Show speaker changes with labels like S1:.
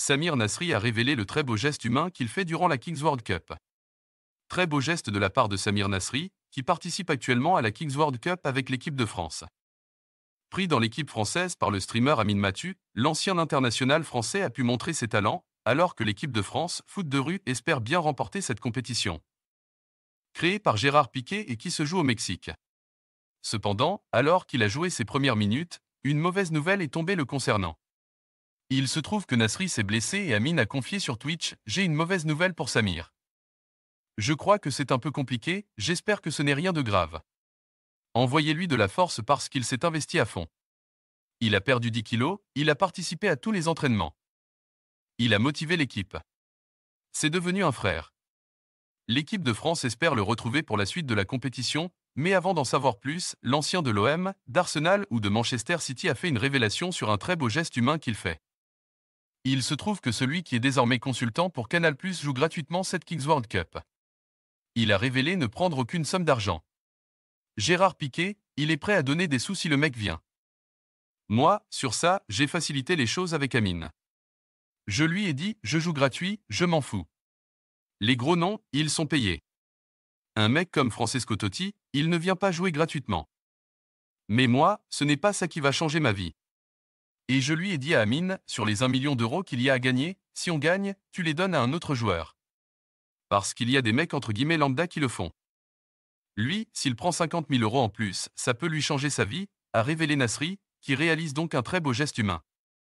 S1: Samir Nasri a révélé le très beau geste humain qu'il fait durant la Kings World Cup. Très beau geste de la part de Samir Nasri, qui participe actuellement à la Kings World Cup avec l'équipe de France. Pris dans l'équipe française par le streamer Amine Mathieu, l'ancien international français a pu montrer ses talents, alors que l'équipe de France, foot de rue, espère bien remporter cette compétition. Créé par Gérard Piquet et qui se joue au Mexique. Cependant, alors qu'il a joué ses premières minutes, une mauvaise nouvelle est tombée le concernant. Il se trouve que Nasri s'est blessé et Amine a confié sur Twitch « J'ai une mauvaise nouvelle pour Samir. Je crois que c'est un peu compliqué, j'espère que ce n'est rien de grave. Envoyez-lui de la force parce qu'il s'est investi à fond. Il a perdu 10 kilos, il a participé à tous les entraînements. Il a motivé l'équipe. C'est devenu un frère. L'équipe de France espère le retrouver pour la suite de la compétition, mais avant d'en savoir plus, l'ancien de l'OM, d'Arsenal ou de Manchester City a fait une révélation sur un très beau geste humain qu'il fait. Il se trouve que celui qui est désormais consultant pour Canal joue gratuitement cette Kings World Cup. Il a révélé ne prendre aucune somme d'argent. Gérard Piquet, il est prêt à donner des sous si le mec vient. Moi, sur ça, j'ai facilité les choses avec Amine. Je lui ai dit, je joue gratuit, je m'en fous. Les gros noms, ils sont payés. Un mec comme Francesco Totti, il ne vient pas jouer gratuitement. Mais moi, ce n'est pas ça qui va changer ma vie. Et je lui ai dit à Amine, sur les 1 million d'euros qu'il y a à gagner, si on gagne, tu les donnes à un autre joueur. Parce qu'il y a des mecs entre guillemets lambda qui le font. Lui, s'il prend 50 000 euros en plus, ça peut lui changer sa vie, a révélé Nasri, qui réalise donc un très beau geste humain.